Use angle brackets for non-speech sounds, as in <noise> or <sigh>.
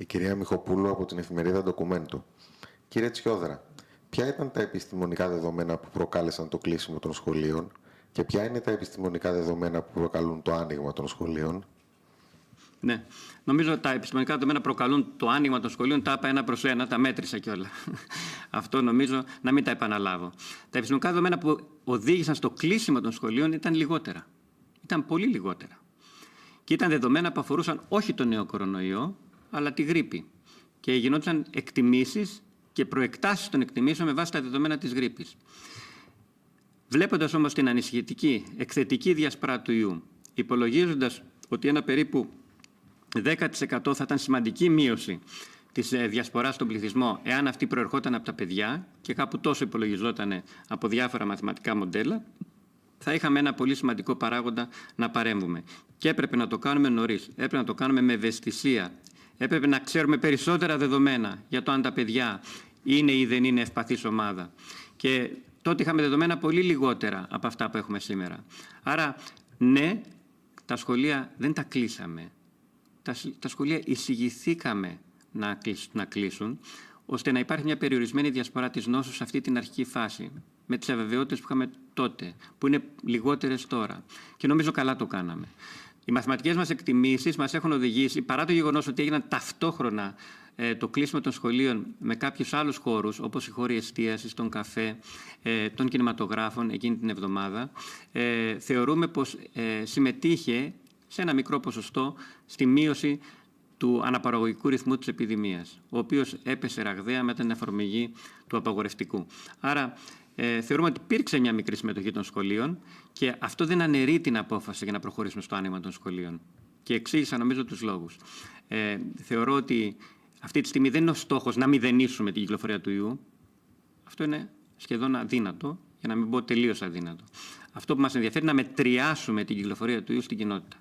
η κυρία Μιχοπούλου από την εφημερίδα Ντοκουμέντου. Κύριε Τσιόδρα, ποια ήταν τα επιστημονικά δεδομένα που προκάλεσαν το κλείσιμο των σχολείων και ποια είναι τα επιστημονικά δεδομένα που προκαλούν το άνοιγμα των σχολείων. Ναι. Νομίζω ότι τα επιστημονικά δεδομένα προκαλούν το άνοιγμα των σχολείων. Τα είπα ένα προς ένα, τα μέτρησα κιόλα. <laughs> Αυτό νομίζω να μην τα επαναλάβω. Τα επιστημονικά δεδομένα που οδήγησαν στο κλείσιμο των σχολείων ήταν λιγότερα. Ήταν πολύ λιγότερα. Και ήταν δεδομένα που αφορούσαν όχι τον νέο κορονοϊό, αλλά τη γρήπη. Και γινόντουσαν εκτιμήσεις και προεκτάσεις των εκτιμήσεων με βάση τα δεδομένα της γρήπης. Βλέποντας όμως την ανησυχητική εκθετική διασπρά του ιού, υπολογίζοντας ότι ένα περίπου 10% θα ήταν σημαντική μείωση της ε, διασποράς στον πληθυσμό, εάν αυτή προερχόταν από τα παιδιά και κάπου τόσο υπολογιζόταν από διάφορα μαθηματικά μοντέλα, θα είχαμε ένα πολύ σημαντικό παράγοντα να παρέμβουμε. Και έπρεπε να το κάνουμε νωρίς. Έπρεπε να το κάνουμε με ευαισθησία, Έπρεπε να ξέρουμε περισσότερα δεδομένα για το αν τα παιδιά είναι ή δεν είναι ευπαθής ομάδα. Και τότε είχαμε δεδομένα πολύ λιγότερα από αυτά που έχουμε σήμερα. Άρα, ναι, τα σχολεία δεν τα κλείσαμε. Τα, τα σχολεία εισηγηθήκαμε να, να κλείσουν, ώστε να υπάρχει μια περιορισμένη διασπορά της νόσου σε αυτή την αρχική φάση, με τις αβεβαιότητες που είχαμε τότε, που είναι λιγότερες τώρα. Και νομίζω καλά το κάναμε. Οι μαθηματικές μας εκτιμήσεις μας έχουν οδηγήσει, παρά το γεγονός ότι έγιναν ταυτόχρονα ε, το κλείσιμο των σχολείων με κάποιους άλλους χώρους, όπως οι χώροι εστίασης, των καφέ, ε, των κινηματογράφων εκείνη την εβδομάδα, ε, θεωρούμε πως συμμετείχε σε ένα μικρό ποσοστό στη μείωση του αναπαραγωγικού ρυθμού της επιδημίας, ο οποίος έπεσε ραγδαία μετά την αφορμηγή του απαγορευτικού. Άρα ε, θεωρούμε ότι υπήρξε μια μικρή συμμετοχή των σχολείων και αυτό δεν αναιρεί την απόφαση για να προχωρήσουμε στο άνοιγμα των σχολείων. Και εξήγησα νομίζω τους λόγους. Ε, θεωρώ ότι αυτή τη στιγμή δεν είναι ο στόχος να μηδενίσουμε την κυκλοφορία του ιού. Αυτό είναι σχεδόν αδύνατο, για να μην πω τελείως αδύνατο. Αυτό που μας ενδιαφέρει είναι να μετριάσουμε την κυκλοφορία του ιού στην κοινότητα.